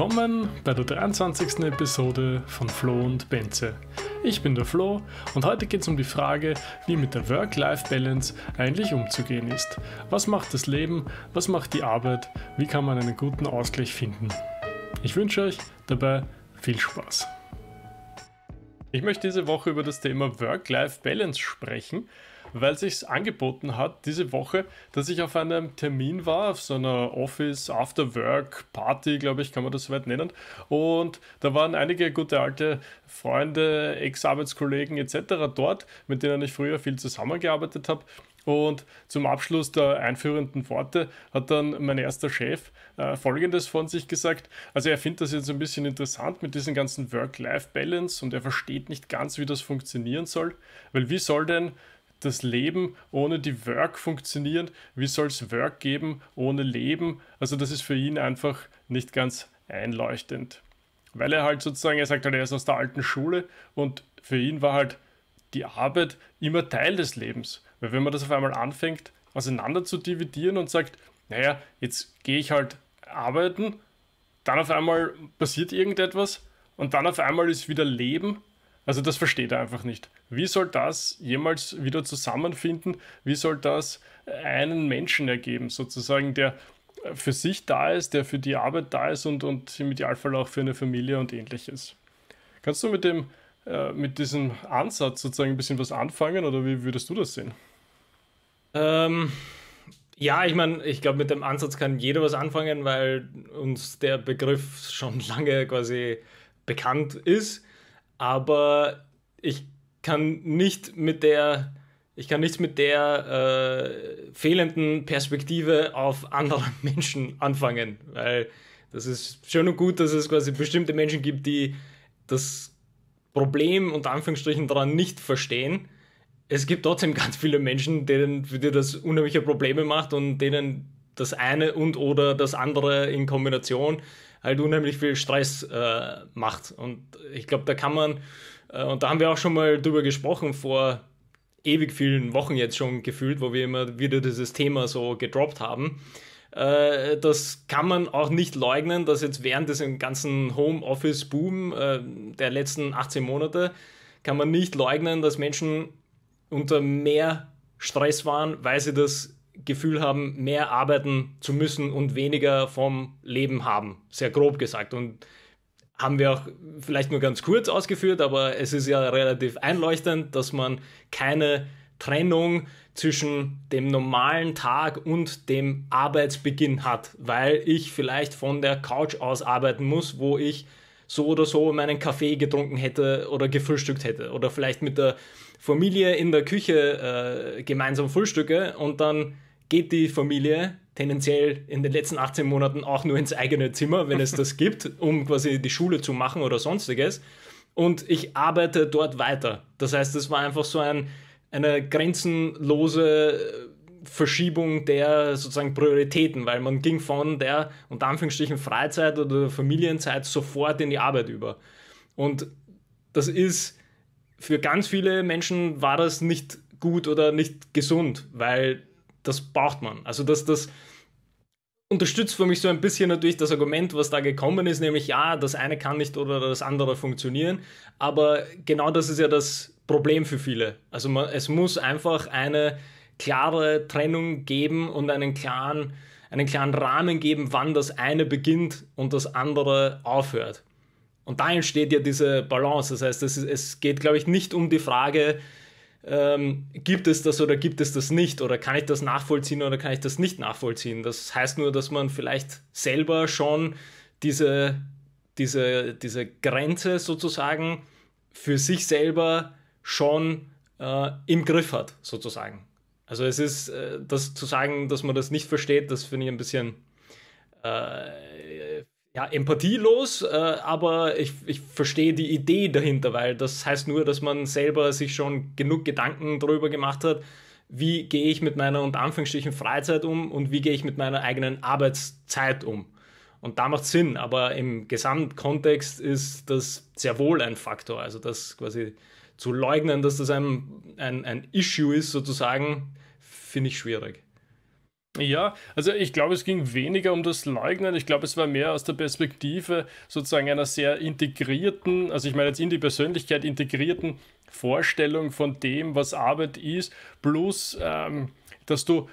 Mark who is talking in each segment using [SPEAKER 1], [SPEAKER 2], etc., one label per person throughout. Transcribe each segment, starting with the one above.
[SPEAKER 1] willkommen bei der 23. Episode von Flo und Benze. Ich bin der Flo und heute geht es um die Frage, wie mit der Work-Life-Balance eigentlich umzugehen ist. Was macht das Leben? Was macht die Arbeit? Wie kann man einen guten Ausgleich finden? Ich wünsche euch dabei viel Spaß. Ich möchte diese Woche über das Thema Work-Life-Balance sprechen weil sich's angeboten hat diese Woche, dass ich auf einem Termin war, auf so einer Office After Work Party, glaube ich, kann man das soweit nennen. Und da waren einige gute alte Freunde, Ex-Arbeitskollegen etc. dort, mit denen ich früher viel zusammengearbeitet habe. Und zum Abschluss der einführenden Worte hat dann mein erster Chef äh, Folgendes von sich gesagt. Also er findet das jetzt ein bisschen interessant mit diesem ganzen Work-Life-Balance und er versteht nicht ganz, wie das funktionieren soll. Weil wie soll denn das Leben ohne die Work funktionieren? Wie soll es Work geben ohne Leben? Also das ist für ihn einfach nicht ganz einleuchtend. Weil er halt sozusagen, er sagt halt, er ist aus der alten Schule und für ihn war halt die Arbeit immer Teil des Lebens. Weil wenn man das auf einmal anfängt, auseinander zu dividieren und sagt, naja, jetzt gehe ich halt arbeiten, dann auf einmal passiert irgendetwas und dann auf einmal ist wieder Leben also das versteht er einfach nicht. Wie soll das jemals wieder zusammenfinden? Wie soll das äh, einen Menschen ergeben, sozusagen, der äh, für sich da ist, der für die Arbeit da ist und, und im Idealfall auch für eine Familie und ähnliches. Kannst du mit dem äh, mit diesem Ansatz sozusagen ein bisschen was anfangen
[SPEAKER 2] oder wie würdest du das sehen? Ähm, ja, ich meine, ich glaube, mit dem Ansatz kann jeder was anfangen, weil uns der Begriff schon lange quasi bekannt ist aber ich kann nicht mit der ich kann nichts mit der äh, fehlenden Perspektive auf andere Menschen anfangen, weil das ist schön und gut, dass es quasi bestimmte Menschen gibt, die das Problem unter Anführungsstrichen daran nicht verstehen. Es gibt trotzdem ganz viele Menschen, denen für die das unheimliche Probleme macht und denen das eine und oder das andere in Kombination halt unheimlich viel Stress äh, macht. Und ich glaube, da kann man, äh, und da haben wir auch schon mal drüber gesprochen vor ewig vielen Wochen jetzt schon gefühlt, wo wir immer wieder dieses Thema so gedroppt haben. Äh, das kann man auch nicht leugnen, dass jetzt während diesem ganzen Homeoffice-Boom äh, der letzten 18 Monate kann man nicht leugnen, dass Menschen unter mehr Stress waren, weil sie das Gefühl haben, mehr arbeiten zu müssen und weniger vom Leben haben. Sehr grob gesagt. Und haben wir auch vielleicht nur ganz kurz ausgeführt, aber es ist ja relativ einleuchtend, dass man keine Trennung zwischen dem normalen Tag und dem Arbeitsbeginn hat, weil ich vielleicht von der Couch aus arbeiten muss, wo ich so oder so meinen Kaffee getrunken hätte oder gefrühstückt hätte oder vielleicht mit der Familie in der Küche äh, gemeinsam frühstücke und dann geht die Familie tendenziell in den letzten 18 Monaten auch nur ins eigene Zimmer, wenn es das gibt, um quasi die Schule zu machen oder sonstiges. Und ich arbeite dort weiter. Das heißt, es war einfach so ein, eine grenzenlose äh, Verschiebung der sozusagen Prioritäten, weil man ging von der unter Anführungsstrichen Freizeit oder Familienzeit sofort in die Arbeit über. Und das ist für ganz viele Menschen war das nicht gut oder nicht gesund, weil das braucht man. Also das, das unterstützt für mich so ein bisschen natürlich das Argument, was da gekommen ist, nämlich ja, das eine kann nicht oder das andere funktionieren. Aber genau das ist ja das Problem für viele. Also man, es muss einfach eine klare Trennung geben und einen klaren, einen klaren Rahmen geben, wann das eine beginnt und das andere aufhört. Und da entsteht ja diese Balance. Das heißt, es, es geht, glaube ich, nicht um die Frage, ähm, gibt es das oder gibt es das nicht oder kann ich das nachvollziehen oder kann ich das nicht nachvollziehen. Das heißt nur, dass man vielleicht selber schon diese, diese, diese Grenze sozusagen für sich selber schon äh, im Griff hat, sozusagen. Also es ist, äh, das zu sagen, dass man das nicht versteht, das finde ich ein bisschen... Äh, ja, empathielos, äh, aber ich, ich verstehe die Idee dahinter, weil das heißt nur, dass man selber sich schon genug Gedanken darüber gemacht hat, wie gehe ich mit meiner unter Anführungsstrichen Freizeit um und wie gehe ich mit meiner eigenen Arbeitszeit um. Und da macht Sinn, aber im Gesamtkontext ist das sehr wohl ein Faktor. Also das quasi zu leugnen, dass das ein, ein, ein Issue ist sozusagen, finde ich schwierig. Ja, also ich glaube,
[SPEAKER 1] es ging weniger um das Leugnen. Ich glaube, es war mehr aus der Perspektive sozusagen einer sehr integrierten, also ich meine jetzt in die Persönlichkeit integrierten Vorstellung von dem, was Arbeit ist, plus, ähm, dass du,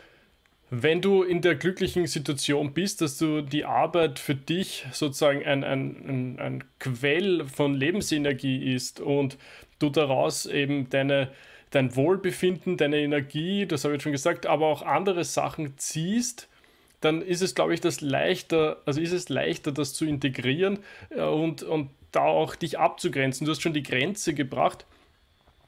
[SPEAKER 1] wenn du in der glücklichen Situation bist, dass du die Arbeit für dich sozusagen ein, ein, ein, ein Quell von Lebensenergie ist und du daraus eben deine dein Wohlbefinden, deine Energie, das habe ich schon gesagt, aber auch andere Sachen ziehst, dann ist es, glaube ich, das leichter, also ist es leichter, das zu integrieren äh, und, und da auch dich abzugrenzen. Du hast schon die Grenze gebracht.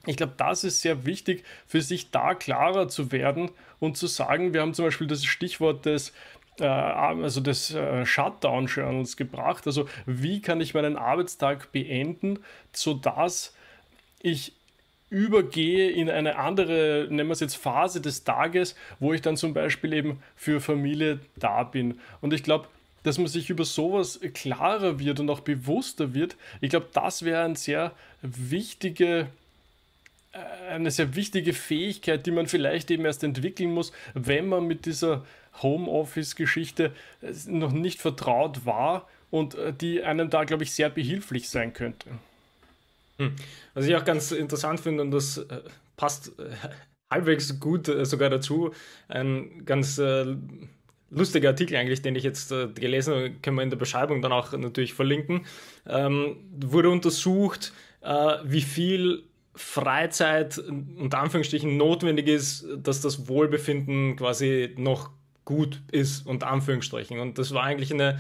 [SPEAKER 1] Ich glaube, das ist sehr wichtig, für sich da klarer zu werden und zu sagen, wir haben zum Beispiel das Stichwort des, äh, also des äh, Shutdown Journals gebracht. Also wie kann ich meinen Arbeitstag beenden, sodass ich übergehe in eine andere, nennen wir es jetzt Phase des Tages, wo ich dann zum Beispiel eben für Familie da bin. Und ich glaube, dass man sich über sowas klarer wird und auch bewusster wird. Ich glaube, das wäre ein sehr wichtige, äh, eine sehr wichtige Fähigkeit, die man vielleicht eben erst entwickeln muss, wenn man mit dieser Homeoffice-Geschichte äh, noch nicht vertraut war und äh, die einem da, glaube ich, sehr behilflich sein könnte.
[SPEAKER 2] Hm. Was ich auch ganz interessant finde, und das äh, passt äh, halbwegs gut äh, sogar dazu, ein ganz äh, lustiger Artikel eigentlich, den ich jetzt äh, gelesen habe, können wir in der Beschreibung dann auch natürlich verlinken, ähm, wurde untersucht, äh, wie viel Freizeit unter Anführungsstrichen notwendig ist, dass das Wohlbefinden quasi noch gut ist, unter Anführungsstrichen. Und das war eigentlich eine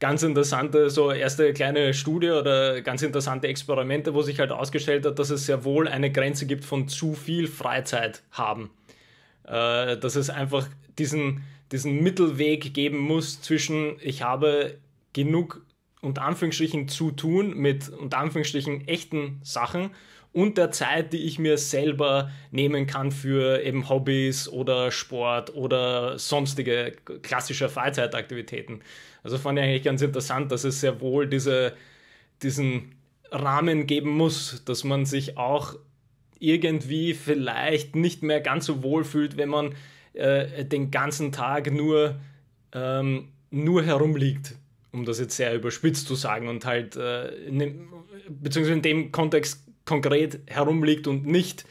[SPEAKER 2] ganz interessante, so erste kleine Studie oder ganz interessante Experimente, wo sich halt ausgestellt hat, dass es sehr wohl eine Grenze gibt von zu viel Freizeit haben. Äh, dass es einfach diesen, diesen Mittelweg geben muss zwischen, ich habe genug unter Anführungsstrichen zu tun mit unter Anführungsstrichen echten Sachen und der Zeit, die ich mir selber nehmen kann für eben Hobbys oder Sport oder sonstige klassische Freizeitaktivitäten. Also fand ich eigentlich ganz interessant, dass es sehr wohl diese, diesen Rahmen geben muss, dass man sich auch irgendwie vielleicht nicht mehr ganz so wohl fühlt, wenn man äh, den ganzen Tag nur, ähm, nur herumliegt, um das jetzt sehr überspitzt zu sagen und halt, äh, in dem, beziehungsweise in dem Kontext konkret herumliegt und nicht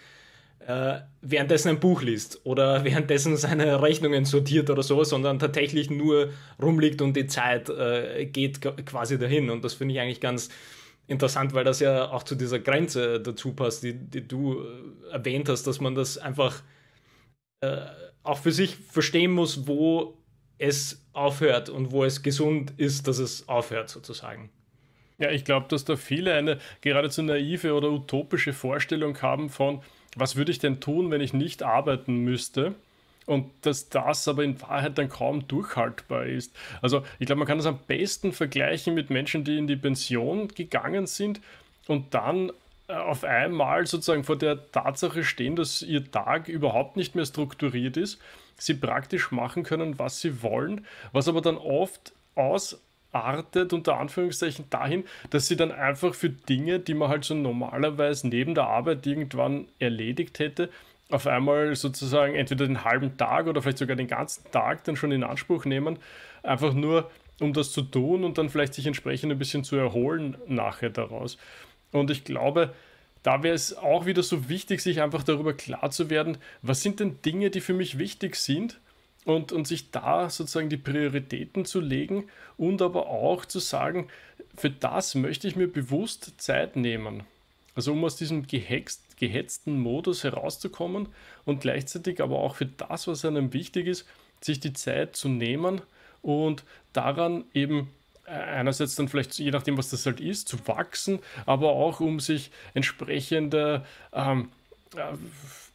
[SPEAKER 2] äh, währenddessen ein Buch liest oder währenddessen seine Rechnungen sortiert oder so, sondern tatsächlich nur rumliegt und die Zeit äh, geht quasi dahin. Und das finde ich eigentlich ganz interessant, weil das ja auch zu dieser Grenze dazu passt, die, die du äh, erwähnt hast, dass man das einfach äh, auch für sich verstehen muss, wo es aufhört und wo es gesund ist, dass es aufhört sozusagen. Ja, ich glaube, dass da
[SPEAKER 1] viele eine geradezu naive oder utopische Vorstellung haben von, was würde ich denn tun, wenn ich nicht arbeiten müsste? Und dass das aber in Wahrheit dann kaum durchhaltbar ist. Also ich glaube, man kann das am besten vergleichen mit Menschen, die in die Pension gegangen sind und dann äh, auf einmal sozusagen vor der Tatsache stehen, dass ihr Tag überhaupt nicht mehr strukturiert ist, sie praktisch machen können, was sie wollen, was aber dann oft aus artet unter Anführungszeichen dahin, dass sie dann einfach für Dinge, die man halt so normalerweise neben der Arbeit irgendwann erledigt hätte, auf einmal sozusagen entweder den halben Tag oder vielleicht sogar den ganzen Tag dann schon in Anspruch nehmen, einfach nur um das zu tun und dann vielleicht sich entsprechend ein bisschen zu erholen nachher daraus. Und ich glaube, da wäre es auch wieder so wichtig, sich einfach darüber klar zu werden, was sind denn Dinge, die für mich wichtig sind und, und sich da sozusagen die Prioritäten zu legen und aber auch zu sagen, für das möchte ich mir bewusst Zeit nehmen. Also um aus diesem gehext, gehetzten Modus herauszukommen und gleichzeitig aber auch für das, was einem wichtig ist, sich die Zeit zu nehmen und daran eben einerseits dann vielleicht, je nachdem, was das halt ist, zu wachsen, aber auch um sich entsprechende ähm, äh,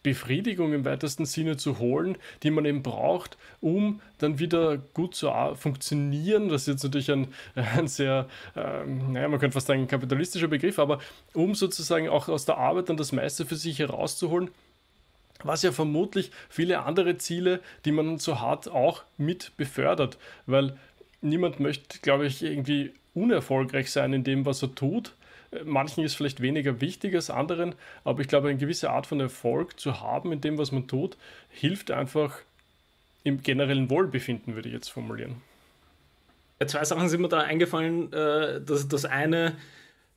[SPEAKER 1] Befriedigung im weitesten Sinne zu holen, die man eben braucht, um dann wieder gut zu funktionieren. Das ist jetzt natürlich ein, ein sehr, ähm, naja, man könnte fast sagen, kapitalistischer Begriff, aber um sozusagen auch aus der Arbeit dann das meiste für sich herauszuholen. Was ja vermutlich viele andere Ziele, die man so hat, auch mit befördert. Weil niemand möchte, glaube ich, irgendwie unerfolgreich sein in dem, was er tut. Manchen ist vielleicht weniger wichtig als anderen, aber ich glaube, eine gewisse Art von Erfolg zu haben in dem, was man tut, hilft einfach im generellen Wohlbefinden, würde ich jetzt formulieren.
[SPEAKER 2] Ja, zwei Sachen sind mir da eingefallen. Äh, das, das eine,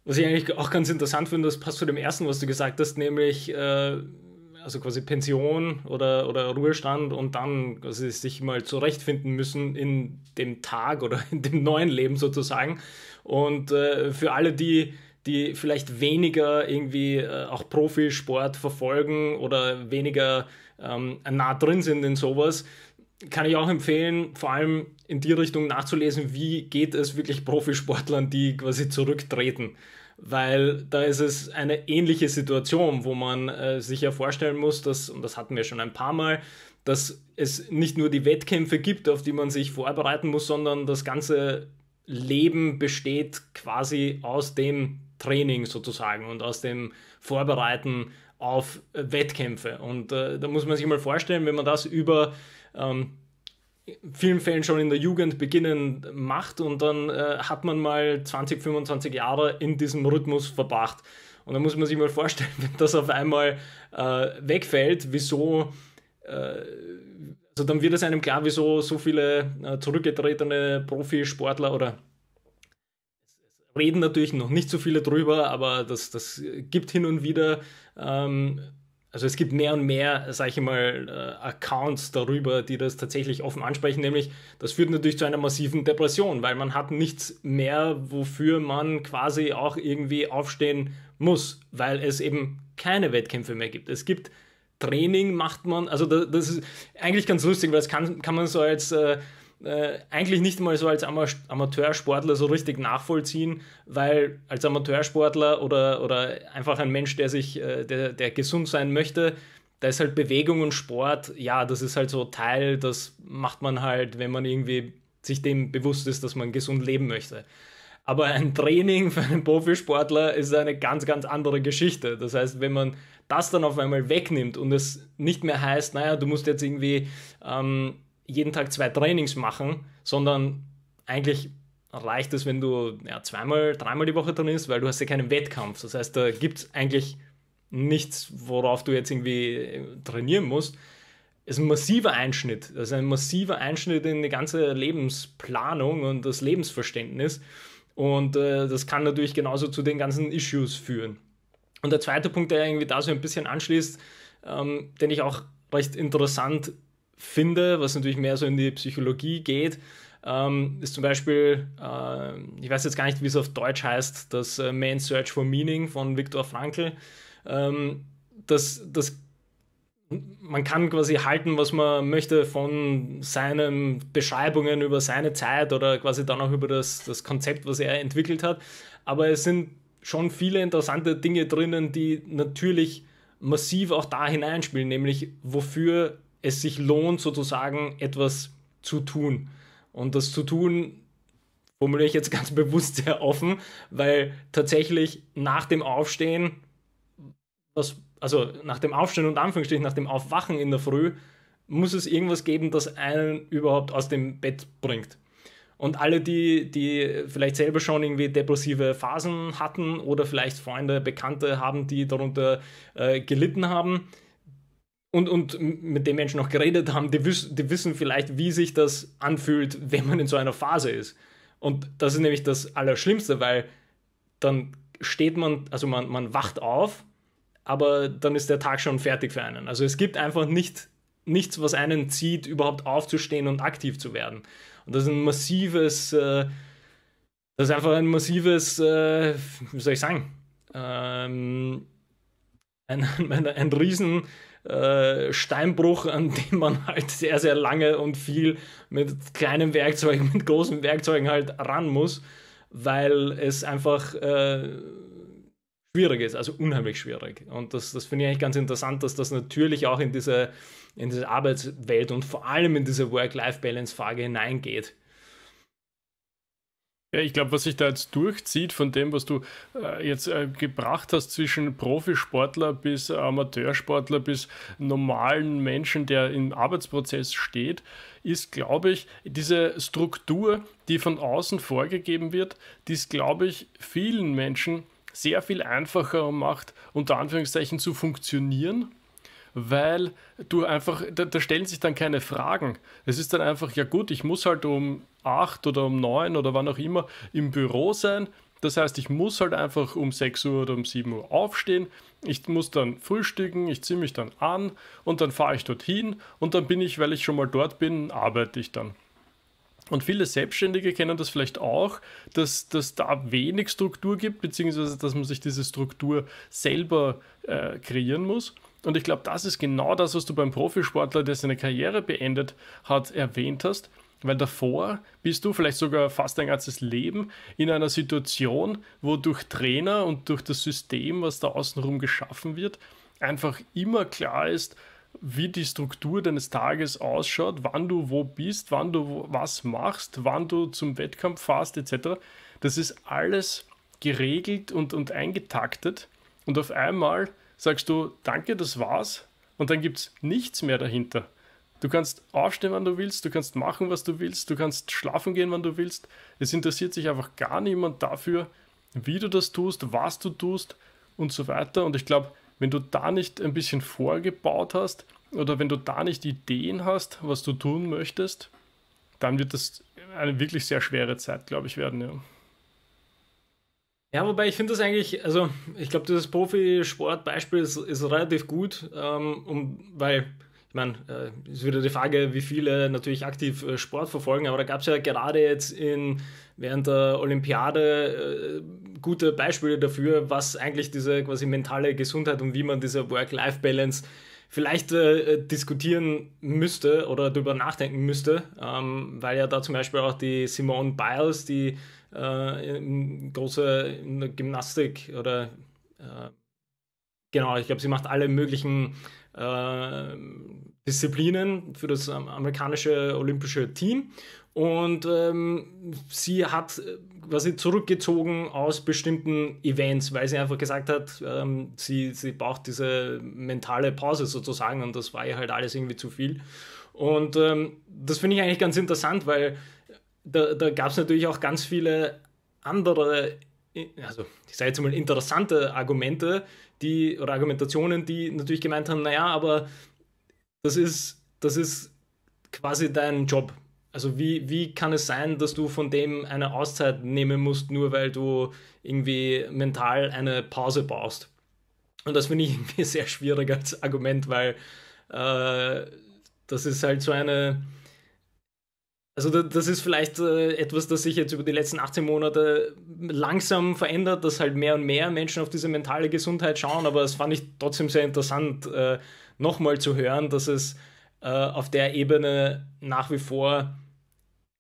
[SPEAKER 2] was ich eigentlich auch ganz interessant finde, das passt zu dem ersten, was du gesagt hast, nämlich äh, also quasi Pension oder, oder Ruhestand und dann quasi sich mal zurechtfinden müssen in dem Tag oder in dem neuen Leben sozusagen. Und äh, für alle, die die vielleicht weniger irgendwie äh, auch Profisport verfolgen oder weniger ähm, nah drin sind in sowas, kann ich auch empfehlen, vor allem in die Richtung nachzulesen, wie geht es wirklich Profisportlern, die quasi zurücktreten. Weil da ist es eine ähnliche Situation, wo man äh, sich ja vorstellen muss, dass, und das hatten wir schon ein paar Mal, dass es nicht nur die Wettkämpfe gibt, auf die man sich vorbereiten muss, sondern das ganze Leben besteht quasi aus dem Training sozusagen und aus dem Vorbereiten auf Wettkämpfe. Und äh, da muss man sich mal vorstellen, wenn man das über ähm, vielen Fällen schon in der Jugend beginnend macht und dann äh, hat man mal 20, 25 Jahre in diesem Rhythmus verbracht. Und da muss man sich mal vorstellen, wenn das auf einmal äh, wegfällt, wieso, äh, also dann wird es einem klar, wieso so viele äh, zurückgetretene Profisportler oder reden natürlich noch nicht so viele drüber, aber das, das gibt hin und wieder. Ähm, also es gibt mehr und mehr, sage ich mal, äh, Accounts darüber, die das tatsächlich offen ansprechen, nämlich das führt natürlich zu einer massiven Depression, weil man hat nichts mehr, wofür man quasi auch irgendwie aufstehen muss, weil es eben keine Wettkämpfe mehr gibt. Es gibt Training macht man, also das, das ist eigentlich ganz lustig, weil das kann, kann man so als äh, äh, eigentlich nicht mal so als Ama Amateursportler so richtig nachvollziehen, weil als Amateursportler oder, oder einfach ein Mensch, der sich, äh, der, der gesund sein möchte, da ist halt Bewegung und Sport, ja, das ist halt so Teil, das macht man halt, wenn man irgendwie sich dem bewusst ist, dass man gesund leben möchte. Aber ein Training für einen Profisportler ist eine ganz, ganz andere Geschichte. Das heißt, wenn man das dann auf einmal wegnimmt und es nicht mehr heißt, naja, du musst jetzt irgendwie ähm, jeden Tag zwei Trainings machen, sondern eigentlich reicht es, wenn du ja, zweimal, dreimal die Woche trainierst, weil du hast ja keinen Wettkampf. Das heißt, da gibt es eigentlich nichts, worauf du jetzt irgendwie äh, trainieren musst. Es ist ein massiver Einschnitt. Das ist ein massiver Einschnitt in die ganze Lebensplanung und das Lebensverständnis. Und äh, das kann natürlich genauso zu den ganzen Issues führen. Und der zweite Punkt, der irgendwie da so ein bisschen anschließt, ähm, den ich auch recht interessant finde, was natürlich mehr so in die Psychologie geht, ähm, ist zum Beispiel, äh, ich weiß jetzt gar nicht, wie es auf Deutsch heißt, das äh, Main Search for Meaning von Viktor Frankl. Ähm, das, das, man kann quasi halten, was man möchte von seinen Beschreibungen über seine Zeit oder quasi dann auch über das, das Konzept, was er entwickelt hat. Aber es sind schon viele interessante Dinge drinnen, die natürlich massiv auch da hineinspielen, nämlich wofür es sich lohnt, sozusagen etwas zu tun. Und das zu tun formuliere ich jetzt ganz bewusst sehr offen, weil tatsächlich nach dem Aufstehen, das, also nach dem Aufstehen und Anführungsstrichen, nach dem Aufwachen in der Früh, muss es irgendwas geben, das einen überhaupt aus dem Bett bringt. Und alle, die, die vielleicht selber schon irgendwie depressive Phasen hatten oder vielleicht Freunde, Bekannte haben, die darunter äh, gelitten haben, und, und mit den Menschen noch geredet haben, die, wiss, die wissen vielleicht, wie sich das anfühlt, wenn man in so einer Phase ist. Und das ist nämlich das Allerschlimmste, weil dann steht man, also man, man wacht auf, aber dann ist der Tag schon fertig für einen. Also es gibt einfach nicht, nichts, was einen zieht, überhaupt aufzustehen und aktiv zu werden. Und das ist ein massives, äh, das ist einfach ein massives, äh, wie soll ich sagen, ähm, ein, ein, ein, ein riesen äh, Steinbruch, an dem man halt sehr, sehr lange und viel mit kleinen Werkzeugen, mit großen Werkzeugen halt ran muss, weil es einfach äh, schwierig ist, also unheimlich schwierig. Und das, das finde ich eigentlich ganz interessant, dass das natürlich auch in diese, in diese Arbeitswelt und vor allem in diese Work-Life-Balance-Frage hineingeht. Ja, ich glaube, was sich da jetzt durchzieht von dem, was du äh,
[SPEAKER 1] jetzt äh, gebracht hast zwischen Profisportler bis Amateursportler bis normalen Menschen, der im Arbeitsprozess steht, ist, glaube ich, diese Struktur, die von außen vorgegeben wird, die es, glaube ich, vielen Menschen sehr viel einfacher macht, unter Anführungszeichen zu funktionieren weil du einfach, da, da stellen sich dann keine Fragen. Es ist dann einfach, ja gut, ich muss halt um acht oder um neun oder wann auch immer im Büro sein. Das heißt, ich muss halt einfach um 6 Uhr oder um 7 Uhr aufstehen. Ich muss dann frühstücken, ich ziehe mich dann an und dann fahre ich dorthin und dann bin ich, weil ich schon mal dort bin, arbeite ich dann. Und viele Selbstständige kennen das vielleicht auch, dass, dass da wenig Struktur gibt, beziehungsweise dass man sich diese Struktur selber äh, kreieren muss. Und ich glaube, das ist genau das, was du beim Profisportler, der seine Karriere beendet hat, erwähnt hast. Weil davor bist du vielleicht sogar fast dein ganzes Leben in einer Situation, wo durch Trainer und durch das System, was da außenrum geschaffen wird, einfach immer klar ist, wie die Struktur deines Tages ausschaut, wann du wo bist, wann du was machst, wann du zum Wettkampf fährst, etc. Das ist alles geregelt und, und eingetaktet. Und auf einmal sagst du, danke, das war's. Und dann gibt es nichts mehr dahinter. Du kannst aufstehen, wann du willst, du kannst machen, was du willst, du kannst schlafen gehen, wann du willst. Es interessiert sich einfach gar niemand dafür, wie du das tust, was du tust und so weiter. Und ich glaube, wenn du da nicht ein bisschen vorgebaut hast oder wenn du da nicht Ideen hast, was du tun möchtest, dann wird das
[SPEAKER 2] eine wirklich sehr schwere
[SPEAKER 1] Zeit, glaube ich, werden. Ja.
[SPEAKER 2] Ja, wobei ich finde das eigentlich, also ich glaube, dieses Profisportbeispiel ist, ist relativ gut, ähm, um, weil, ich meine, äh, ist wieder die Frage, wie viele natürlich aktiv äh, Sport verfolgen, aber da gab es ja gerade jetzt in, während der Olympiade äh, gute Beispiele dafür, was eigentlich diese quasi mentale Gesundheit und wie man diese Work-Life-Balance vielleicht äh, diskutieren müsste oder darüber nachdenken müsste, ähm, weil ja da zum Beispiel auch die Simone Biles, die äh, in große in der Gymnastik oder äh, genau, ich glaube, sie macht alle möglichen äh, Disziplinen für das ähm, amerikanische olympische Team. Und ähm, sie hat äh, quasi zurückgezogen aus bestimmten Events, weil sie einfach gesagt hat, ähm, sie, sie braucht diese mentale Pause sozusagen und das war ihr halt alles irgendwie zu viel. Und ähm, das finde ich eigentlich ganz interessant, weil da, da gab es natürlich auch ganz viele andere, also ich sage jetzt mal interessante Argumente, die oder Argumentationen, die natürlich gemeint haben, naja, aber das ist, das ist quasi dein Job. Also wie, wie kann es sein, dass du von dem eine Auszeit nehmen musst, nur weil du irgendwie mental eine Pause baust? Und das finde ich irgendwie sehr schwierig als Argument, weil äh, das ist halt so eine, also das ist vielleicht äh, etwas, das sich jetzt über die letzten 18 Monate langsam verändert, dass halt mehr und mehr Menschen auf diese mentale Gesundheit schauen, aber es fand ich trotzdem sehr interessant, äh, nochmal zu hören, dass es äh, auf der Ebene nach wie vor,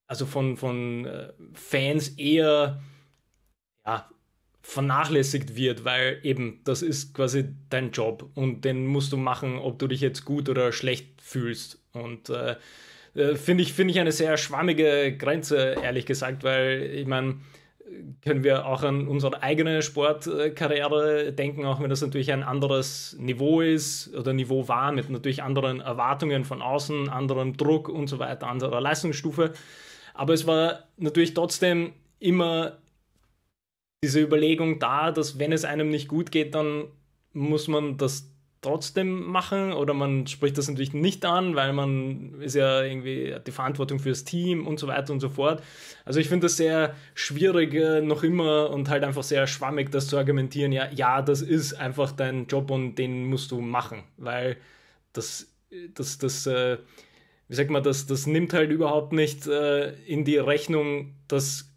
[SPEAKER 2] also von, von Fans eher ja, vernachlässigt wird, weil eben das ist quasi dein Job und den musst du machen, ob du dich jetzt gut oder schlecht fühlst und äh, äh, finde ich, find ich eine sehr schwammige Grenze, ehrlich gesagt, weil ich meine, können wir auch an unsere eigene Sportkarriere denken, auch wenn das natürlich ein anderes Niveau ist oder Niveau war, mit natürlich anderen Erwartungen von außen, anderem Druck und so weiter, anderer Leistungsstufe. Aber es war natürlich trotzdem immer diese Überlegung da, dass wenn es einem nicht gut geht, dann muss man das trotzdem machen oder man spricht das natürlich nicht an, weil man ist ja irgendwie die Verantwortung fürs Team und so weiter und so fort. Also ich finde das sehr schwierig äh, noch immer und halt einfach sehr schwammig, das zu argumentieren, ja, ja, das ist einfach dein Job und den musst du machen, weil das, das, das, äh, wie sagt man, das, das nimmt halt überhaupt nicht äh, in die Rechnung, dass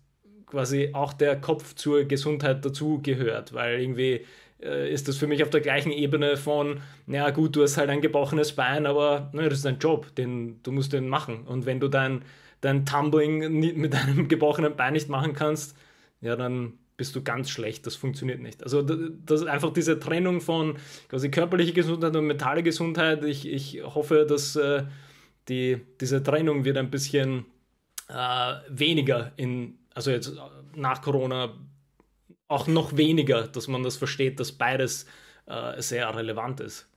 [SPEAKER 2] quasi auch der Kopf zur Gesundheit dazugehört, weil irgendwie äh, ist das für mich auf der gleichen Ebene von, naja gut, du hast halt ein gebrochenes Bein, aber na, das ist dein Job, den, du musst den machen. Und wenn du dein, dein Tumbling mit deinem gebrochenen Bein nicht machen kannst, ja, dann bist du ganz schlecht, das funktioniert nicht. Also das ist einfach diese Trennung von quasi körperlicher Gesundheit und mentale Gesundheit. Ich, ich hoffe, dass äh, die, diese Trennung wird ein bisschen äh, weniger in, also jetzt nach Corona auch noch weniger, dass man das versteht, dass beides äh, sehr relevant ist.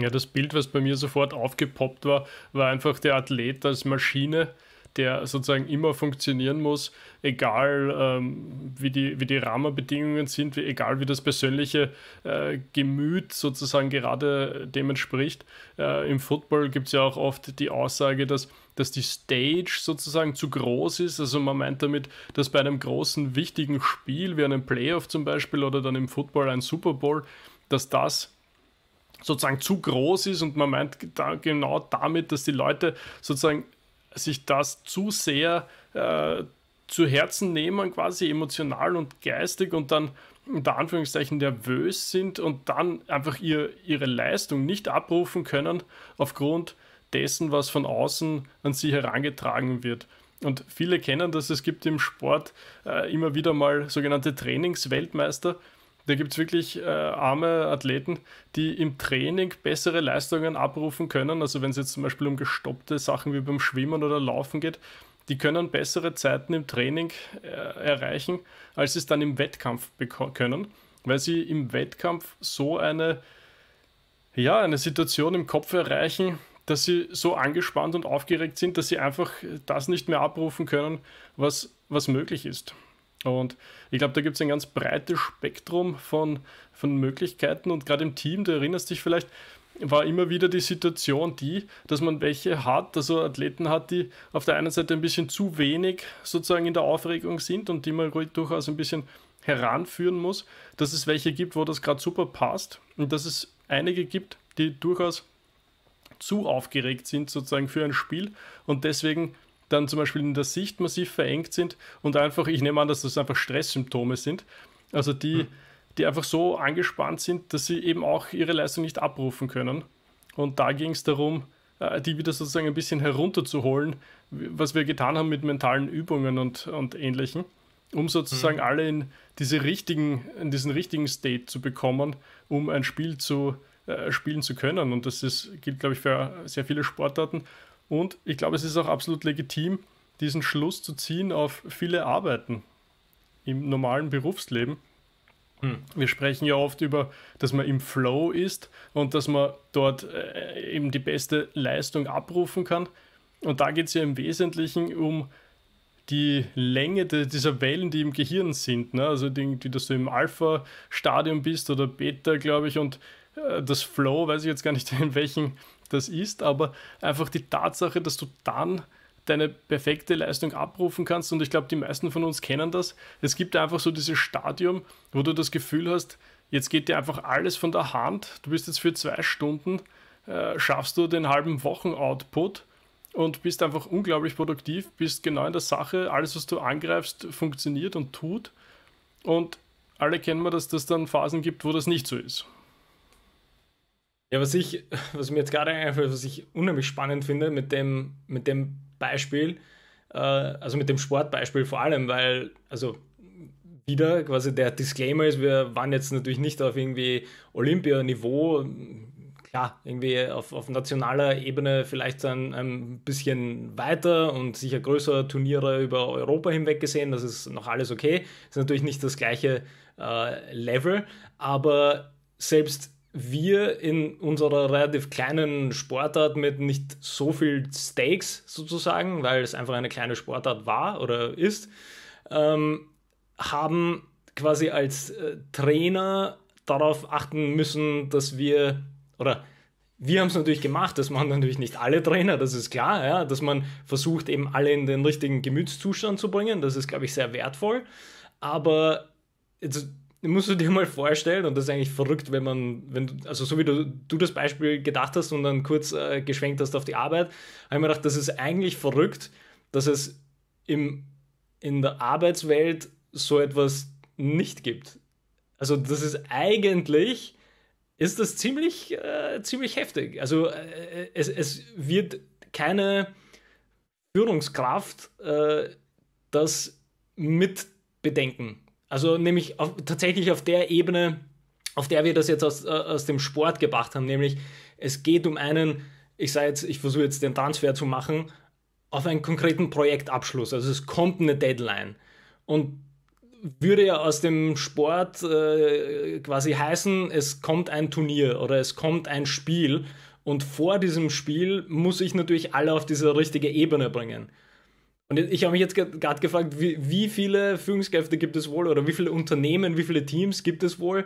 [SPEAKER 1] Ja, das Bild, was bei mir sofort aufgepoppt war, war einfach der Athlet als Maschine, der sozusagen immer funktionieren muss, egal ähm, wie, die, wie die Rahmenbedingungen sind, wie, egal wie das persönliche äh, Gemüt sozusagen gerade dem entspricht. Äh, Im Football gibt es ja auch oft die Aussage, dass dass die Stage sozusagen zu groß ist. Also man meint damit, dass bei einem großen, wichtigen Spiel, wie einem Playoff zum Beispiel oder dann im Football ein Super Bowl, dass das sozusagen zu groß ist und man meint da genau damit, dass die Leute sozusagen sich das zu sehr äh, zu Herzen nehmen, quasi emotional und geistig und dann unter Anführungszeichen nervös sind und dann einfach ihr, ihre Leistung nicht abrufen können aufgrund dessen, was von außen an sie herangetragen wird. Und viele kennen das, es gibt im Sport äh, immer wieder mal sogenannte Trainingsweltmeister, weltmeister da gibt es wirklich äh, arme Athleten, die im Training bessere Leistungen abrufen können. Also wenn es jetzt zum Beispiel um gestoppte Sachen wie beim Schwimmen oder Laufen geht, die können bessere Zeiten im Training äh, erreichen, als sie es dann im Wettkampf können, weil sie im Wettkampf so eine, ja, eine Situation im Kopf erreichen, dass sie so angespannt und aufgeregt sind, dass sie einfach das nicht mehr abrufen können, was, was möglich ist. Und ich glaube, da gibt es ein ganz breites Spektrum von, von Möglichkeiten. Und gerade im Team, du erinnerst dich vielleicht, war immer wieder die Situation die, dass man welche hat, also Athleten hat, die auf der einen Seite ein bisschen zu wenig sozusagen in der Aufregung sind und die man ruhig durchaus ein bisschen heranführen muss, dass es welche gibt, wo das gerade super passt und dass es einige gibt, die durchaus zu aufgeregt sind sozusagen für ein Spiel und deswegen dann zum Beispiel in der Sicht massiv verengt sind und einfach, ich nehme an, dass das einfach Stresssymptome sind. Also die, hm. die einfach so angespannt sind, dass sie eben auch ihre Leistung nicht abrufen können. Und da ging es darum, äh, die wieder sozusagen ein bisschen herunterzuholen, was wir getan haben mit mentalen Übungen und, und ähnlichen, um sozusagen hm. alle in, diese richtigen, in diesen richtigen State zu bekommen, um ein Spiel zu äh, spielen zu können. Und das ist, gilt, glaube ich, für sehr viele Sportarten. Und ich glaube, es ist auch absolut legitim, diesen Schluss zu ziehen auf viele Arbeiten im normalen Berufsleben. Hm. Wir sprechen ja oft über, dass man im Flow ist und dass man dort äh, eben die beste Leistung abrufen kann. Und da geht es ja im Wesentlichen um die Länge de, dieser Wellen, die im Gehirn sind. Ne? Also, die, dass du im Alpha-Stadium bist oder Beta, glaube ich, und äh, das Flow, weiß ich jetzt gar nicht, in welchen das ist, aber einfach die Tatsache, dass du dann deine perfekte Leistung abrufen kannst. Und ich glaube, die meisten von uns kennen das. Es gibt einfach so dieses Stadium, wo du das Gefühl hast, jetzt geht dir einfach alles von der Hand. Du bist jetzt für zwei Stunden, äh, schaffst du den halben Wochen-Output und bist einfach unglaublich produktiv, bist genau in der Sache. Alles, was du angreifst, funktioniert und tut. Und alle kennen wir, dass
[SPEAKER 2] das dann Phasen gibt, wo das nicht so ist. Ja, was ich, was mir jetzt gerade einfällt, was ich unheimlich spannend finde mit dem, mit dem Beispiel, äh, also mit dem Sportbeispiel vor allem, weil, also wieder quasi der Disclaimer ist, wir waren jetzt natürlich nicht auf irgendwie Olympianiveau, klar, irgendwie auf, auf nationaler Ebene vielleicht ein, ein bisschen weiter und sicher größere Turniere über Europa hinweg gesehen, das ist noch alles okay. Ist natürlich nicht das gleiche äh, Level, aber selbst wir in unserer relativ kleinen Sportart mit nicht so viel Stakes sozusagen, weil es einfach eine kleine Sportart war oder ist, ähm, haben quasi als äh, Trainer darauf achten müssen, dass wir oder wir haben es natürlich gemacht, das machen natürlich nicht alle Trainer, das ist klar, ja, dass man versucht, eben alle in den richtigen Gemütszustand zu bringen, das ist, glaube ich, sehr wertvoll. Aber jetzt, musst du dir mal vorstellen, und das ist eigentlich verrückt, wenn man, wenn du, also so wie du, du das Beispiel gedacht hast und dann kurz äh, geschwenkt hast auf die Arbeit, habe ich mir gedacht, das ist eigentlich verrückt, dass es im, in der Arbeitswelt so etwas nicht gibt. Also das ist eigentlich, ist das ziemlich, äh, ziemlich heftig. Also äh, es, es wird keine Führungskraft äh, das mit bedenken also nämlich auf, tatsächlich auf der Ebene, auf der wir das jetzt aus, äh, aus dem Sport gebracht haben, nämlich es geht um einen, ich sage jetzt, ich versuche jetzt den Transfer zu machen, auf einen konkreten Projektabschluss. Also es kommt eine Deadline. Und würde ja aus dem Sport äh, quasi heißen, es kommt ein Turnier oder es kommt ein Spiel. Und vor diesem Spiel muss ich natürlich alle auf diese richtige Ebene bringen. Und ich habe mich jetzt gerade gefragt, wie, wie viele Führungskräfte gibt es wohl oder wie viele Unternehmen, wie viele Teams gibt es wohl,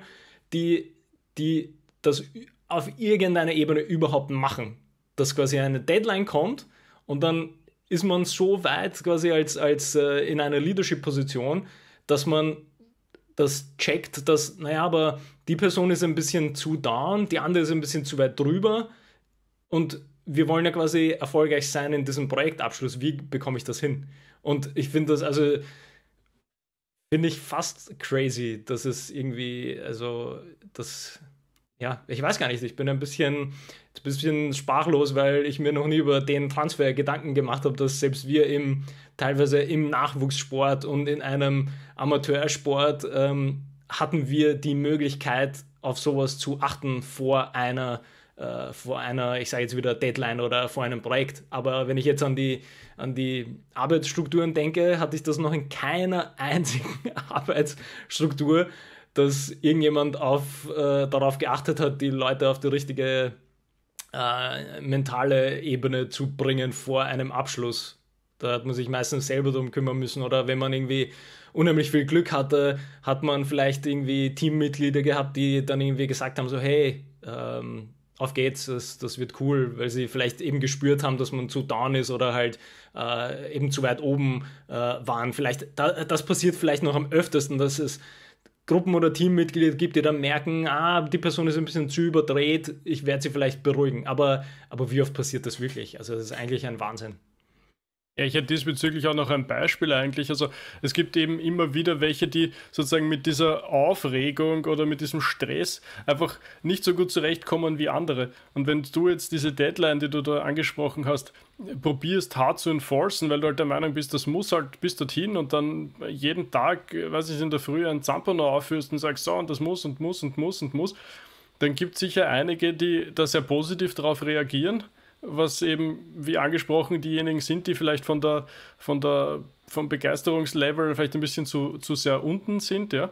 [SPEAKER 2] die, die das auf irgendeiner Ebene überhaupt machen. Dass quasi eine Deadline kommt und dann ist man so weit quasi als, als äh, in einer Leadership-Position, dass man das checkt, dass, naja, aber die Person ist ein bisschen zu down, die andere ist ein bisschen zu weit drüber und wir wollen ja quasi erfolgreich sein in diesem Projektabschluss. Wie bekomme ich das hin? Und ich finde das, also, finde ich fast crazy, dass es irgendwie, also, das, ja, ich weiß gar nicht, ich bin ein bisschen, ein bisschen sprachlos, weil ich mir noch nie über den Transfer Gedanken gemacht habe, dass selbst wir im, teilweise im Nachwuchssport und in einem Amateursport ähm, hatten wir die Möglichkeit, auf sowas zu achten vor einer äh, vor einer, ich sage jetzt wieder Deadline oder vor einem Projekt. Aber wenn ich jetzt an die, an die Arbeitsstrukturen denke, hatte ich das noch in keiner einzigen Arbeitsstruktur, dass irgendjemand auf, äh, darauf geachtet hat, die Leute auf die richtige äh, mentale Ebene zu bringen vor einem Abschluss. Da hat man sich meistens selber darum kümmern müssen. Oder wenn man irgendwie unheimlich viel Glück hatte, hat man vielleicht irgendwie Teammitglieder gehabt, die dann irgendwie gesagt haben: so, hey, ähm, auf geht's, das, das wird cool, weil sie vielleicht eben gespürt haben, dass man zu down ist oder halt äh, eben zu weit oben äh, waren. Vielleicht, da, das passiert vielleicht noch am öftesten, dass es Gruppen oder Teammitglieder gibt, die dann merken, ah, die Person ist ein bisschen zu überdreht, ich werde sie vielleicht beruhigen. Aber, aber wie oft passiert das wirklich? Also das ist eigentlich ein Wahnsinn. Ja, ich hätte diesbezüglich auch noch ein
[SPEAKER 1] Beispiel eigentlich. Also es gibt eben immer wieder welche, die sozusagen mit dieser Aufregung oder mit diesem Stress einfach nicht so gut zurechtkommen wie andere. Und wenn du jetzt diese Deadline, die du da angesprochen hast, probierst hart zu enforcen, weil du halt der Meinung bist, das muss halt bis dorthin und dann jeden Tag, weiß ich, in der Früh ein Zampano aufführst und sagst, so und das muss und muss und muss und muss, dann gibt es sicher einige, die da sehr positiv darauf reagieren was eben, wie angesprochen, diejenigen sind, die vielleicht von der, von der, vom Begeisterungslevel vielleicht ein bisschen zu, zu sehr unten sind, ja.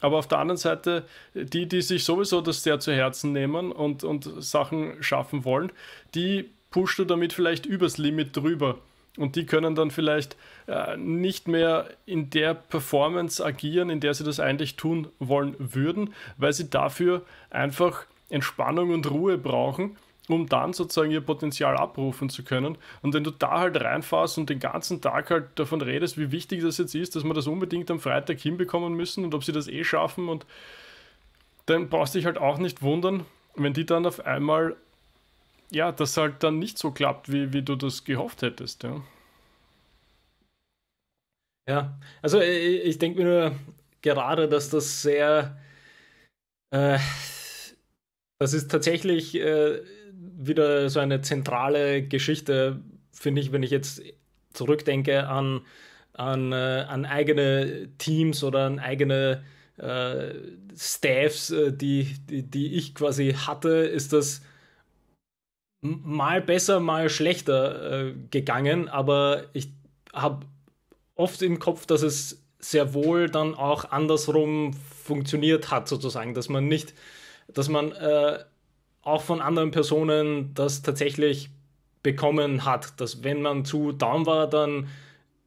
[SPEAKER 1] Aber auf der anderen Seite, die, die sich sowieso das sehr zu Herzen nehmen und, und Sachen schaffen wollen, die pusht du damit vielleicht übers Limit drüber. Und die können dann vielleicht äh, nicht mehr in der Performance agieren, in der sie das eigentlich tun wollen würden, weil sie dafür einfach Entspannung und Ruhe brauchen um dann sozusagen ihr Potenzial abrufen zu können. Und wenn du da halt reinfährst und den ganzen Tag halt davon redest, wie wichtig das jetzt ist, dass wir das unbedingt am Freitag hinbekommen müssen und ob sie das eh schaffen und dann brauchst du dich halt auch nicht wundern, wenn die dann auf einmal, ja, das halt dann nicht so klappt, wie, wie du das gehofft hättest, ja.
[SPEAKER 2] Ja, also äh, ich, ich denke mir nur gerade, dass das sehr, äh, das ist tatsächlich äh, wieder so eine zentrale Geschichte, finde ich, wenn ich jetzt zurückdenke an, an, äh, an eigene Teams oder an eigene äh, Staffs, äh, die, die, die ich quasi hatte, ist das mal besser, mal schlechter äh, gegangen, aber ich habe oft im Kopf, dass es sehr wohl dann auch andersrum funktioniert hat, sozusagen, dass man nicht, dass man äh, auch von anderen Personen das tatsächlich bekommen hat, dass wenn man zu down war, dann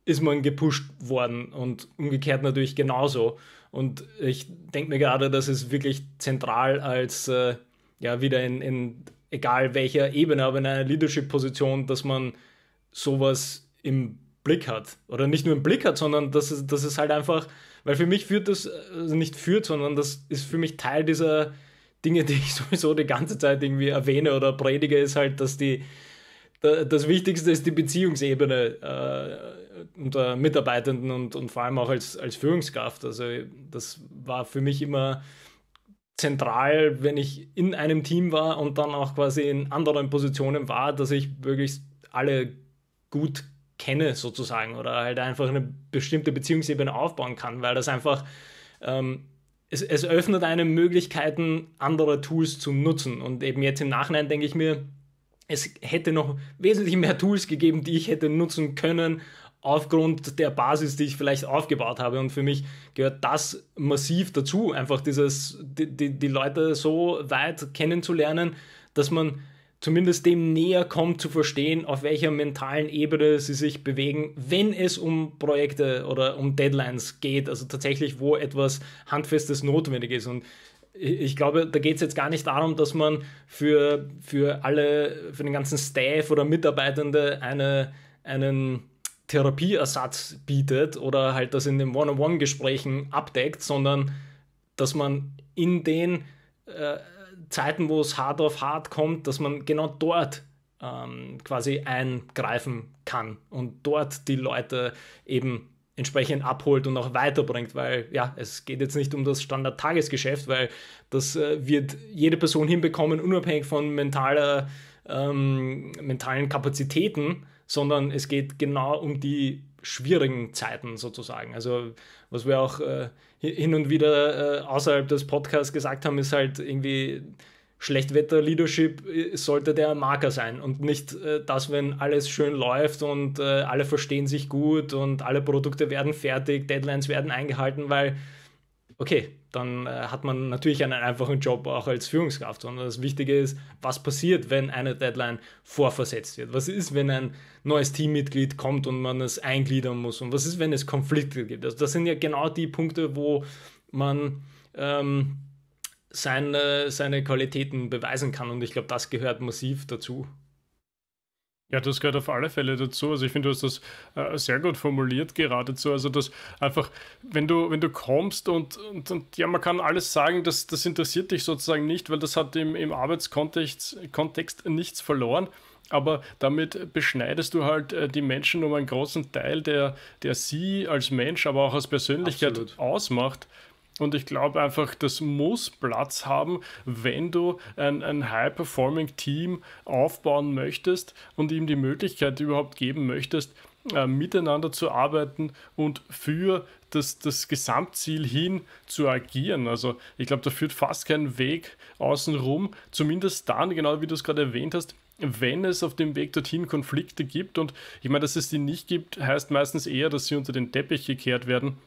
[SPEAKER 2] ist man gepusht worden und umgekehrt natürlich genauso. Und ich denke mir gerade, das ist wirklich zentral als, äh, ja, wieder in, in, egal welcher Ebene, aber in einer Leadership-Position, dass man sowas im Blick hat. Oder nicht nur im Blick hat, sondern dass es, es halt einfach, weil für mich führt das, äh, also nicht führt, sondern das ist für mich Teil dieser, Dinge, die ich sowieso die ganze Zeit irgendwie erwähne oder predige, ist halt, dass die, das Wichtigste ist die Beziehungsebene äh, unter Mitarbeitenden und, und vor allem auch als, als Führungskraft. Also das war für mich immer zentral, wenn ich in einem Team war und dann auch quasi in anderen Positionen war, dass ich wirklich alle gut kenne sozusagen oder halt einfach eine bestimmte Beziehungsebene aufbauen kann, weil das einfach ähm, es, es öffnet einem Möglichkeiten, andere Tools zu nutzen. Und eben jetzt im Nachhinein denke ich mir, es hätte noch wesentlich mehr Tools gegeben, die ich hätte nutzen können, aufgrund der Basis, die ich vielleicht aufgebaut habe. Und für mich gehört das massiv dazu, einfach dieses, die, die, die Leute so weit kennenzulernen, dass man zumindest dem näher kommt zu verstehen, auf welcher mentalen Ebene sie sich bewegen, wenn es um Projekte oder um Deadlines geht, also tatsächlich, wo etwas Handfestes notwendig ist. Und ich glaube, da geht es jetzt gar nicht darum, dass man für, für alle, für den ganzen Staff oder Mitarbeitende eine, einen Therapieersatz bietet oder halt das in den One-on-One-Gesprächen abdeckt, sondern dass man in den äh, Zeiten, wo es hart auf hart kommt, dass man genau dort ähm, quasi eingreifen kann und dort die Leute eben entsprechend abholt und auch weiterbringt, weil ja, es geht jetzt nicht um das Standard-Tagesgeschäft, weil das äh, wird jede Person hinbekommen, unabhängig von mentaler, ähm, mentalen Kapazitäten, sondern es geht genau um die schwierigen Zeiten sozusagen. Also was wir auch äh, hin und wieder äh, außerhalb des Podcasts gesagt haben, ist halt irgendwie Schlechtwetter-Leadership äh, sollte der Marker sein und nicht äh, das, wenn alles schön läuft und äh, alle verstehen sich gut und alle Produkte werden fertig, Deadlines werden eingehalten, weil, okay, dann äh, hat man natürlich einen einfachen Job auch als Führungskraft, sondern das Wichtige ist, was passiert, wenn eine Deadline vorversetzt wird? Was ist, wenn ein neues Teammitglied kommt und man es eingliedern muss? Und was ist, wenn es Konflikte gibt? Also das sind ja genau die Punkte, wo man ähm, seine, seine Qualitäten beweisen kann und ich glaube, das gehört massiv dazu. Ja, das gehört auf alle Fälle dazu. Also ich finde, du hast das äh, sehr gut formuliert
[SPEAKER 1] geradezu. Also das einfach, wenn du, wenn du kommst und, und, und, ja, man kann alles sagen, das, das interessiert dich sozusagen nicht, weil das hat im, im Arbeitskontext Kontext nichts verloren. Aber damit beschneidest du halt äh, die Menschen um einen großen Teil, der, der sie als Mensch, aber auch als Persönlichkeit Absolut. ausmacht. Und ich glaube einfach, das muss Platz haben, wenn du ein, ein High-Performing-Team aufbauen möchtest und ihm die Möglichkeit überhaupt geben möchtest, äh, miteinander zu arbeiten und für das, das Gesamtziel hin zu agieren. Also ich glaube, da führt fast kein Weg außenrum, zumindest dann, genau wie du es gerade erwähnt hast, wenn es auf dem Weg dorthin Konflikte gibt. Und ich meine, dass es die nicht gibt, heißt meistens eher, dass sie unter den Teppich gekehrt werden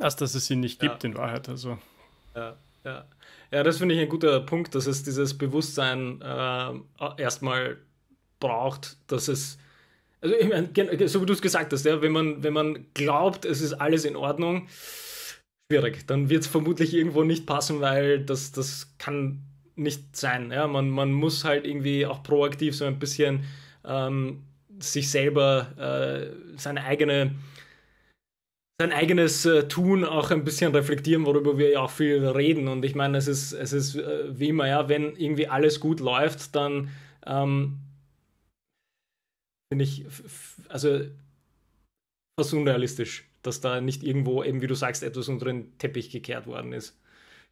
[SPEAKER 1] als dass es sie nicht gibt ja. in Wahrheit. Also.
[SPEAKER 2] Ja, ja. ja das finde ich ein guter Punkt, dass es dieses Bewusstsein äh, erstmal braucht, dass es, also ich mein, so wie du es gesagt hast, ja, wenn, man, wenn man glaubt, es ist alles in Ordnung, schwierig, dann wird es vermutlich irgendwo nicht passen, weil das, das kann nicht sein. Ja? Man, man muss halt irgendwie auch proaktiv so ein bisschen ähm, sich selber äh, seine eigene sein eigenes äh, Tun auch ein bisschen reflektieren, worüber wir ja auch viel reden. Und ich meine, es ist, es ist äh, wie immer, ja, wenn irgendwie alles gut läuft, dann ähm, bin ich, also fast unrealistisch, dass da nicht irgendwo, eben wie du sagst, etwas unter den Teppich gekehrt worden ist.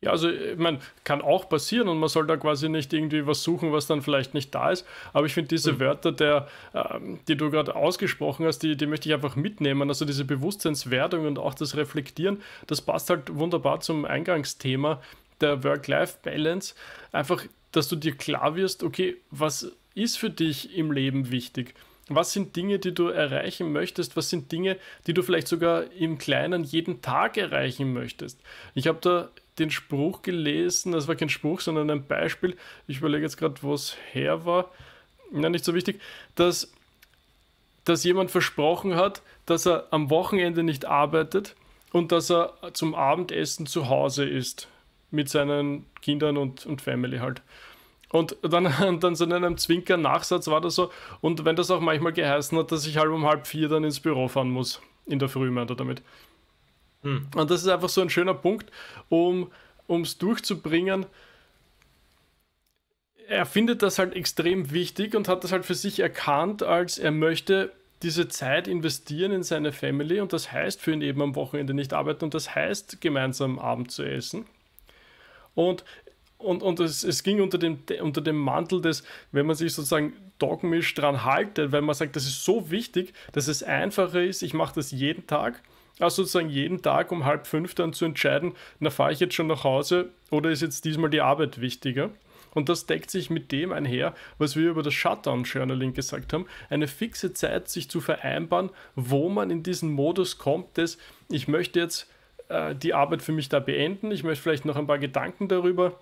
[SPEAKER 2] Ja,
[SPEAKER 1] also ich meine, kann auch passieren und man soll da quasi nicht irgendwie was suchen, was dann vielleicht nicht da ist. Aber ich finde diese mhm. Wörter, der, ähm, die du gerade ausgesprochen hast, die, die möchte ich einfach mitnehmen. Also diese Bewusstseinswerdung und auch das Reflektieren, das passt halt wunderbar zum Eingangsthema der Work-Life-Balance. Einfach, dass du dir klar wirst, okay, was ist für dich im Leben wichtig? Was sind Dinge, die du erreichen möchtest? Was sind Dinge, die du vielleicht sogar im Kleinen jeden Tag erreichen möchtest? Ich habe da den Spruch gelesen, das war kein Spruch, sondern ein Beispiel. Ich überlege jetzt gerade, wo es her war. Na, nicht so wichtig, dass, dass jemand versprochen hat, dass er am Wochenende nicht arbeitet und dass er zum Abendessen zu Hause ist. Mit seinen Kindern und, und Family halt. Und dann, dann so in einem Zwinker-Nachsatz war das so. Und wenn das auch manchmal geheißen hat, dass ich halb um halb vier dann ins Büro fahren muss. In der Früh meint er damit. Hm. Und das ist einfach so ein schöner Punkt, um es durchzubringen. Er findet das halt extrem wichtig und hat das halt für sich erkannt, als er möchte diese Zeit investieren in seine Family und das heißt für ihn eben am Wochenende nicht arbeiten und das heißt gemeinsam Abend zu essen. Und, und, und es, es ging unter dem, unter dem Mantel des, wenn man sich sozusagen dogmisch dran haltet, wenn man sagt, das ist so wichtig, dass es einfacher ist, ich mache das jeden Tag also sozusagen jeden Tag um halb fünf dann zu entscheiden, na fahre ich jetzt schon nach Hause oder ist jetzt diesmal die Arbeit wichtiger? Und das deckt sich mit dem einher, was wir über das Shutdown-Journaling gesagt haben, eine fixe Zeit sich zu vereinbaren, wo man in diesen Modus kommt, dass ich möchte jetzt äh, die Arbeit für mich da beenden, ich möchte vielleicht noch ein paar Gedanken darüber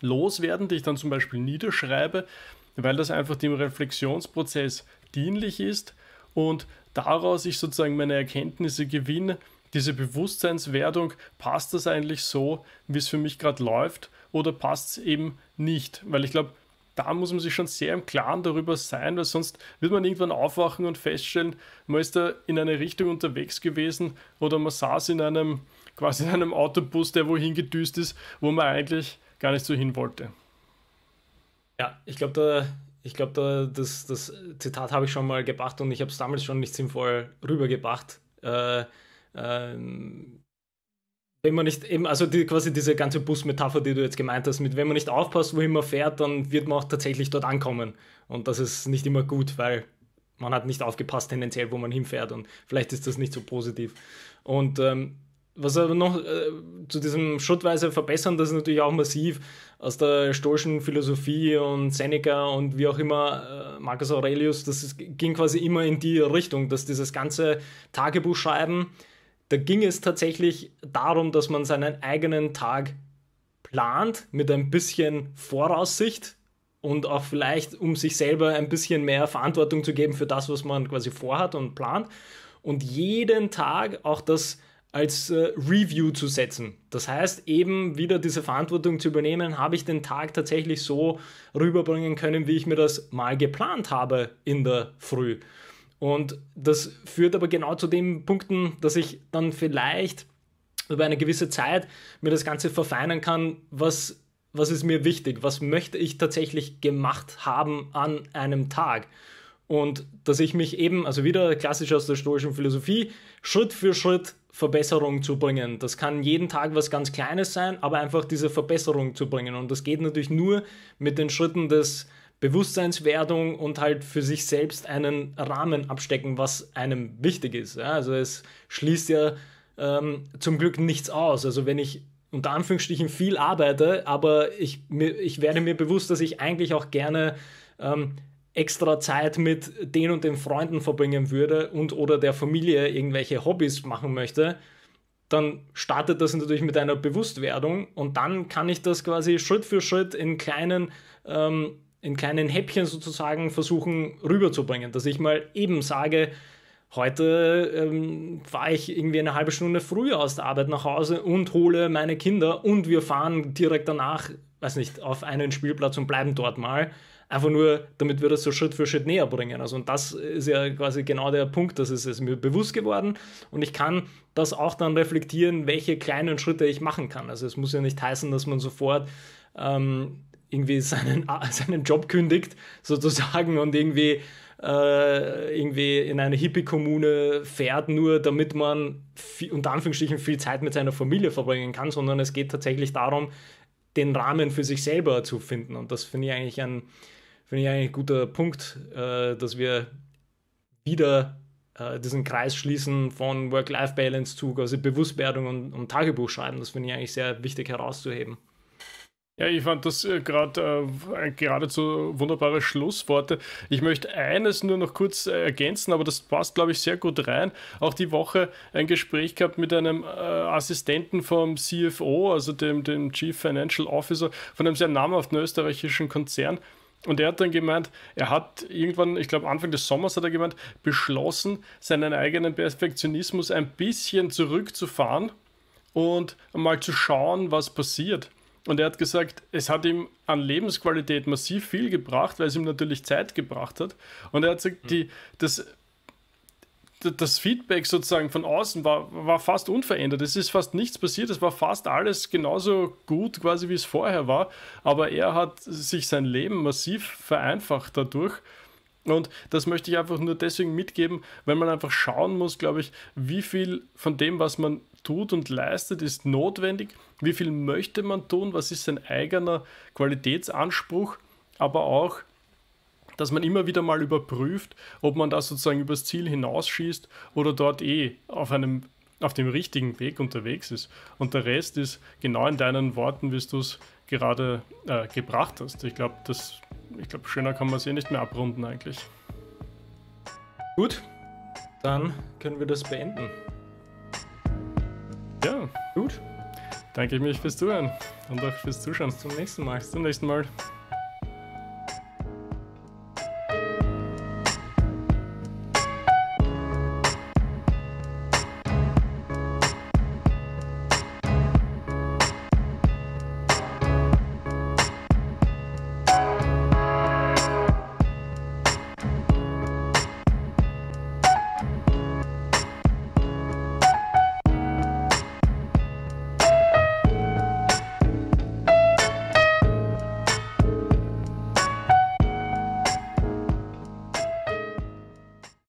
[SPEAKER 1] loswerden, die ich dann zum Beispiel niederschreibe, weil das einfach dem Reflexionsprozess dienlich ist und daraus ich sozusagen meine Erkenntnisse gewinne, diese Bewusstseinswertung, passt das eigentlich so, wie es für mich gerade läuft oder passt es eben nicht? Weil ich glaube, da muss man sich schon sehr im Klaren darüber sein, weil sonst wird man irgendwann aufwachen und feststellen, man ist da in eine Richtung unterwegs gewesen oder man saß in einem quasi in einem Autobus, der wohin gedüst ist,
[SPEAKER 2] wo man eigentlich gar nicht so hin wollte. Ja, ich glaube, da ich glaube, da, das, das Zitat habe ich schon mal gebracht und ich habe es damals schon nicht sinnvoll rübergebracht. Äh, ähm, wenn man nicht eben, also die, quasi diese ganze Busmetapher, die du jetzt gemeint hast, mit wenn man nicht aufpasst, wohin man fährt, dann wird man auch tatsächlich dort ankommen. Und das ist nicht immer gut, weil man hat nicht aufgepasst tendenziell, wo man hinfährt. Und vielleicht ist das nicht so positiv. Und ähm, was aber noch äh, zu diesem schrittweise Verbessern, das ist natürlich auch massiv, aus der stoischen Philosophie und Seneca und wie auch immer, äh, Marcus Aurelius, das ging quasi immer in die Richtung, dass dieses ganze Tagebuch schreiben, da ging es tatsächlich darum, dass man seinen eigenen Tag plant mit ein bisschen Voraussicht und auch vielleicht, um sich selber ein bisschen mehr Verantwortung zu geben für das, was man quasi vorhat und plant. Und jeden Tag auch das als äh, Review zu setzen. Das heißt, eben wieder diese Verantwortung zu übernehmen, habe ich den Tag tatsächlich so rüberbringen können, wie ich mir das mal geplant habe in der Früh. Und das führt aber genau zu den Punkten, dass ich dann vielleicht über eine gewisse Zeit mir das Ganze verfeinern kann, was, was ist mir wichtig, was möchte ich tatsächlich gemacht haben an einem Tag und dass ich mich eben, also wieder klassisch aus der stoischen Philosophie, Schritt für Schritt Verbesserung zu bringen. Das kann jeden Tag was ganz Kleines sein, aber einfach diese Verbesserung zu bringen. Und das geht natürlich nur mit den Schritten des Bewusstseinswerdung und halt für sich selbst einen Rahmen abstecken, was einem wichtig ist. Ja, also es schließt ja ähm, zum Glück nichts aus. Also wenn ich unter Anführungsstrichen viel arbeite, aber ich, ich werde mir bewusst, dass ich eigentlich auch gerne ähm, extra Zeit mit den und den Freunden verbringen würde und oder der Familie irgendwelche Hobbys machen möchte, dann startet das natürlich mit einer Bewusstwerdung und dann kann ich das quasi Schritt für Schritt in kleinen, ähm, in kleinen Häppchen sozusagen versuchen rüberzubringen, dass ich mal eben sage, heute ähm, fahre ich irgendwie eine halbe Stunde früher aus der Arbeit nach Hause und hole meine Kinder und wir fahren direkt danach, weiß nicht, auf einen Spielplatz und bleiben dort mal einfach nur, damit wir das so Schritt für Schritt näher bringen. Also und das ist ja quasi genau der Punkt, das ist, ist mir bewusst geworden und ich kann das auch dann reflektieren, welche kleinen Schritte ich machen kann. Also es muss ja nicht heißen, dass man sofort ähm, irgendwie seinen, seinen Job kündigt sozusagen und irgendwie äh, irgendwie in eine Hippie-Kommune fährt, nur damit man viel, unter Anführungsstrichen viel Zeit mit seiner Familie verbringen kann, sondern es geht tatsächlich darum, den Rahmen für sich selber zu finden. Und das finde ich eigentlich ein, Finde ich eigentlich ein guter Punkt, äh, dass wir wieder äh, diesen Kreis schließen von Work-Life-Balance zu quasi also Bewusstwerdung und, und Tagebuch schreiben. Das finde ich eigentlich sehr wichtig herauszuheben.
[SPEAKER 1] Ja, ich fand das gerade äh, äh geradezu wunderbare Schlussworte. Ich möchte eines nur noch kurz äh, ergänzen, aber das passt, glaube ich, sehr gut rein. Auch die Woche ein Gespräch gehabt mit einem äh, Assistenten vom CFO, also dem, dem Chief Financial Officer, von einem sehr namhaften österreichischen Konzern. Und er hat dann gemeint, er hat irgendwann, ich glaube Anfang des Sommers hat er gemeint, beschlossen, seinen eigenen Perfektionismus ein bisschen zurückzufahren und mal zu schauen, was passiert. Und er hat gesagt, es hat ihm an Lebensqualität massiv viel gebracht, weil es ihm natürlich Zeit gebracht hat. Und er hat gesagt, die, das das Feedback sozusagen von außen war, war fast unverändert. Es ist fast nichts passiert. Es war fast alles genauso gut, quasi wie es vorher war. Aber er hat sich sein Leben massiv vereinfacht dadurch. Und das möchte ich einfach nur deswegen mitgeben, weil man einfach schauen muss, glaube ich, wie viel von dem, was man tut und leistet, ist notwendig, wie viel möchte man tun, was ist sein eigener Qualitätsanspruch, aber auch dass man immer wieder mal überprüft, ob man da sozusagen übers Ziel hinausschießt oder dort eh auf einem auf dem richtigen Weg unterwegs ist. Und der Rest ist genau in deinen Worten, wie du es gerade äh, gebracht hast. Ich glaube, das, ich glaube, schöner kann man es eh nicht mehr abrunden eigentlich. Gut,
[SPEAKER 2] dann können wir das beenden.
[SPEAKER 1] Ja, gut. Danke ich mich fürs Zuhören und auch fürs Zuschauen. Bis zum nächsten Mal. Bis zum nächsten Mal.